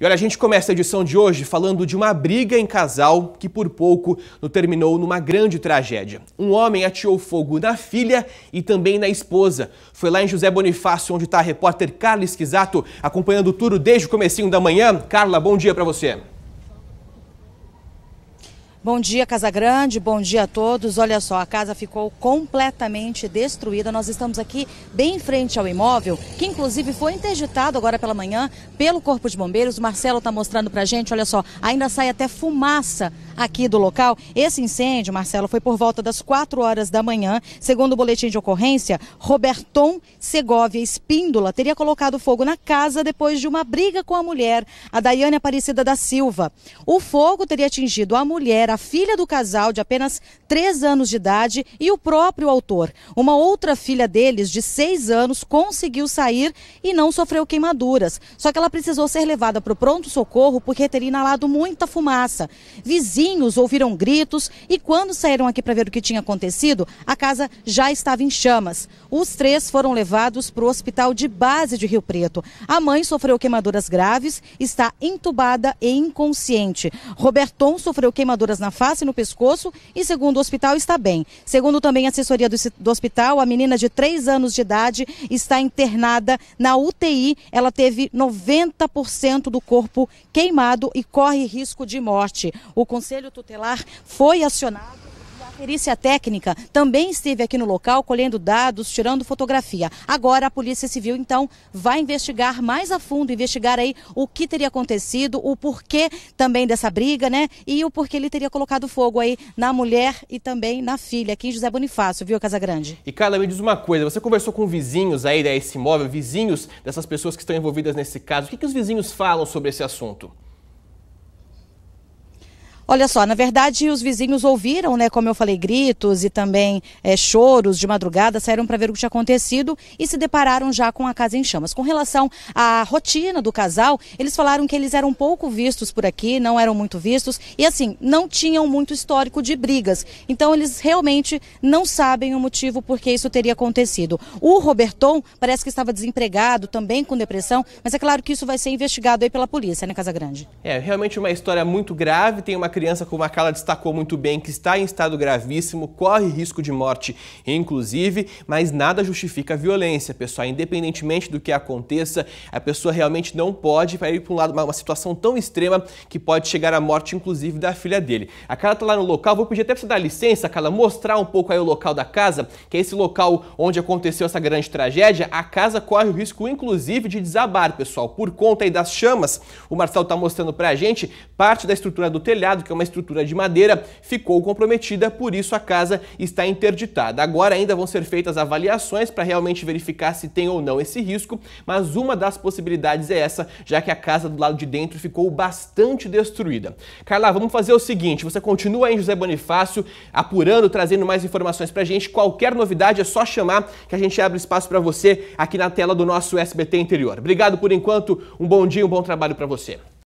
E olha, a gente começa a edição de hoje falando de uma briga em casal que por pouco não terminou numa grande tragédia. Um homem atirou fogo na filha e também na esposa. Foi lá em José Bonifácio, onde está a repórter Carla Esquisato, acompanhando o tudo desde o comecinho da manhã. Carla, bom dia para você. Bom dia, Casa Grande, bom dia a todos. Olha só, a casa ficou completamente destruída. Nós estamos aqui bem em frente ao imóvel, que inclusive foi interditado agora pela manhã pelo Corpo de Bombeiros. O Marcelo está mostrando para gente, olha só, ainda sai até fumaça aqui do local. Esse incêndio, Marcelo, foi por volta das 4 horas da manhã. Segundo o boletim de ocorrência, Roberton Segovia Espíndola teria colocado fogo na casa depois de uma briga com a mulher, a Daiane Aparecida da Silva. O fogo teria atingido a mulher, a filha do casal de apenas 3 anos de idade e o próprio autor. Uma outra filha deles, de 6 anos, conseguiu sair e não sofreu queimaduras. Só que ela precisou ser levada para o pronto-socorro porque teria inalado muita fumaça. Vizinhos vizinhos ouviram gritos e quando saíram aqui para ver o que tinha acontecido, a casa já estava em chamas. Os três foram levados para o hospital de base de Rio Preto. A mãe sofreu queimaduras graves, está entubada e inconsciente. Roberton sofreu queimaduras na face e no pescoço e, segundo o hospital, está bem. Segundo também a assessoria do, do hospital, a menina de 3 anos de idade está internada na UTI. Ela teve 90% do corpo queimado e corre risco de morte. O Conselho Tutelar foi acionado. A perícia técnica também esteve aqui no local colhendo dados, tirando fotografia. Agora a Polícia Civil então vai investigar mais a fundo, investigar aí o que teria acontecido, o porquê também dessa briga, né? E o porquê ele teria colocado fogo aí na mulher e também na filha, aqui em José Bonifácio, viu, Casa Grande? E Carla, me diz uma coisa, você conversou com vizinhos aí desse imóvel, vizinhos dessas pessoas que estão envolvidas nesse caso. O que, que os vizinhos falam sobre esse assunto? Olha só, na verdade, os vizinhos ouviram, né, como eu falei, gritos e também é, choros de madrugada, saíram para ver o que tinha acontecido e se depararam já com a casa em chamas. Com relação à rotina do casal, eles falaram que eles eram pouco vistos por aqui, não eram muito vistos e, assim, não tinham muito histórico de brigas. Então, eles realmente não sabem o motivo por que isso teria acontecido. O Roberton parece que estava desempregado, também com depressão, mas é claro que isso vai ser investigado aí pela polícia, né, Casa Grande? É, realmente uma história muito grave, tem uma criança, como a Carla destacou muito bem, que está em estado gravíssimo, corre risco de morte, inclusive, mas nada justifica a violência, pessoal. Independentemente do que aconteça, a pessoa realmente não pode ir para um lado, uma, uma situação tão extrema que pode chegar à morte, inclusive, da filha dele. A Carla está lá no local, vou pedir até para você dar licença, Carla, mostrar um pouco aí o local da casa, que é esse local onde aconteceu essa grande tragédia. A casa corre o risco, inclusive, de desabar, pessoal. Por conta aí das chamas, o Marcelo está mostrando para a gente parte da estrutura do telhado que que é uma estrutura de madeira, ficou comprometida, por isso a casa está interditada. Agora ainda vão ser feitas avaliações para realmente verificar se tem ou não esse risco, mas uma das possibilidades é essa, já que a casa do lado de dentro ficou bastante destruída. Carla, vamos fazer o seguinte, você continua aí em José Bonifácio, apurando, trazendo mais informações para a gente. Qualquer novidade é só chamar que a gente abre espaço para você aqui na tela do nosso SBT Interior. Obrigado por enquanto, um bom dia, um bom trabalho para você.